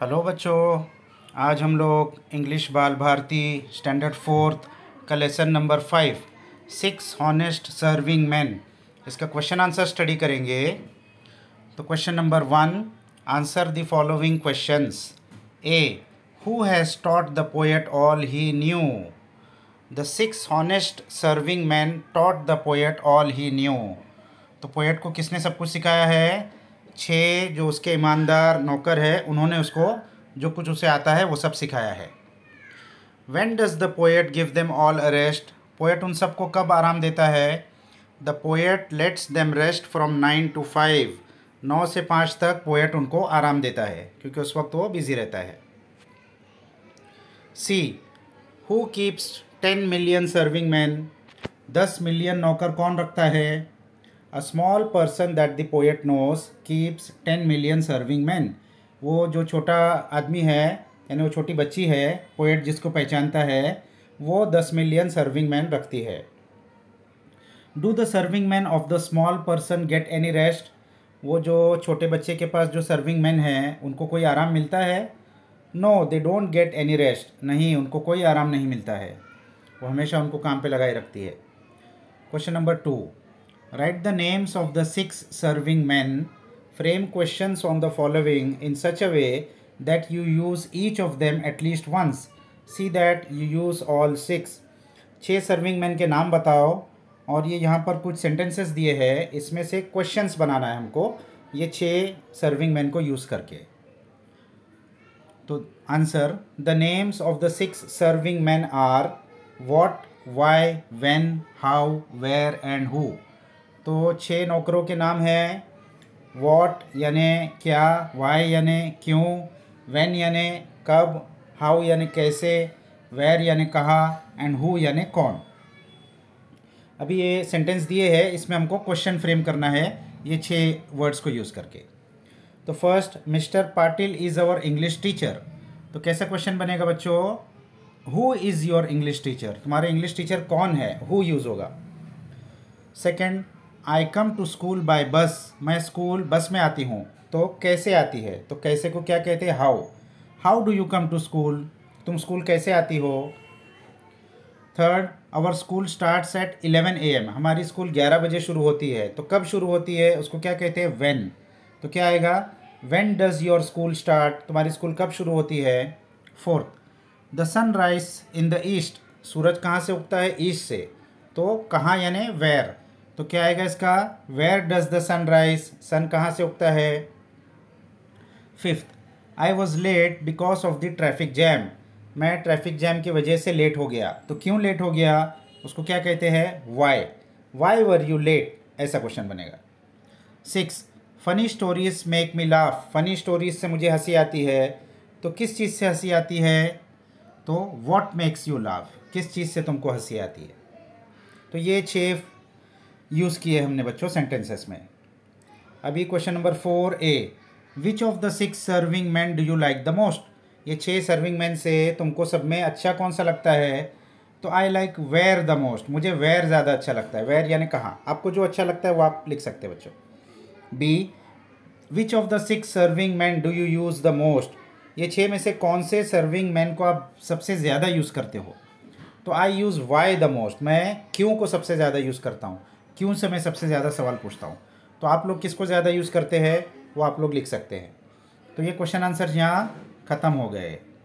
Hello बच्चों आज हम लोग English Bal Bharati standard fourth का lesson number five six honest serving man इसका क्वेश्चन आंसर स्टडी करेंगे तो question number one answer the following questions a who has taught the poet all he knew the six honest serving man taught the poet all he knew तो poet को किसने सब कुछ सिखाया है छः जो उसके ईमानदार नौकर है उन्होंने उसको जो कुछ उसे आता है वो सब सिखाया है when does the poet give them all a rest poet उन सबको कब आराम देता है the poet lets them rest from nine to five नौ से पाँच तक पोएट उनको आराम देता है क्योंकि उस वक्त वो बिज़ी रहता है she who keeps ten million serving man दस मिलियन नौकर कौन रखता है a small person that the poet knows keeps ten million serving man वो जो छोटा आदमी है यानी वो छोटी बच्ची है पोएट जिसको पहचानता है वो दस मिलियन सर्विंग मैन रखती है do the serving man of the small person get any rest वो जो छोटे बच्चे के पास जो सर्विंग मैन है उनको कोई आराम मिलता है no they don't get any rest नहीं उनको कोई आराम नहीं मिलता है वो हमेशा उनको काम पे लगाए रखती है question number two Write the names of the six serving men. Frame questions on the following in such a way that you use each of them at least once. See that you use all six. छः serving man के नाम बताओ और ये यहाँ पर कुछ sentences दिए हैं इसमें से क्वेश्चंस बनाना है हमको ये छः सर्विंग मैन को यूज़ करके तो answer the names of the six serving man are what why when how where and who तो छः नौकरों के नाम है वॉट यानि क्या वाई यानि क्यों वैन यानि कब हाउ यानि कैसे वेर यानि कहाँ एंड हु यानि कौन अभी ये सेंटेंस दिए है इसमें हमको क्वेश्चन फ्रेम करना है ये छः वर्ड्स को यूज़ करके तो first mister Patil is our English teacher तो कैसा क्वेश्चन बनेगा बच्चों who is your English teacher तुम्हारे इंग्लिश टीचर कौन है हु यूज़ होगा second I come to school by bus मैं स्कूल बस में आती हूँ तो कैसे आती है तो कैसे को क्या कहते हैं how how do you come to school तुम स्कूल कैसे आती हो third our school starts at eleven A M हमारी स्कूल ग्यारह बजे शुरू होती है तो कब शुरू होती है उसको क्या कहते हैं वेन तो क्या आएगा when does your school start तुम्हारी स्कूल कब शुरू होती है fourth the sun rise in the east सूरज कहाँ से उगता है ईस्ट से तो कहाँ यानी वेर तो क्या आएगा इसका where does the sunrise sun कहाँ से उगता है fifth I was late because of the traffic jam मैं ट्रैफिक जैम की वजह से लेट हो गया तो क्यों लेट हो गया उसको क्या कहते हैं why why were you late ऐसा क्वेश्चन बनेगा six funny stories make me laugh funny stories से मुझे हंसी आती है तो किस चीज़ से हंसी आती है तो वॉट मेक्स यू लाफ किस चीज़ से तुमको हंसी आती है तो ये छः यूज़ किए हमने बच्चों सेंटेंसेस में अभी question number four a which of the six serving man do you like the most ये छः सर्विंग मैन से तुमको सब में अच्छा कौन सा लगता है तो I like where the most मुझे वेयर ज़्यादा अच्छा लगता है वेयर यानी कहाँ आपको जो अच्छा लगता है वो आप लिख सकते हैं बच्चों B which of the six serving man do you use the most ये छः में से कौन से सर्विंग मैन को आप सबसे ज़्यादा यूज़ करते हो तो I use why the most मैं क्यों को सबसे ज़्यादा यूज़ करता हूँ क्यों से मैं सबसे ज़्यादा सवाल पूछता हूँ तो आप लोग किसको ज़्यादा यूज़ करते हैं वो आप लोग लिख सकते हैं तो ये क्वेश्चन आंसर यहाँ ख़त्म हो गए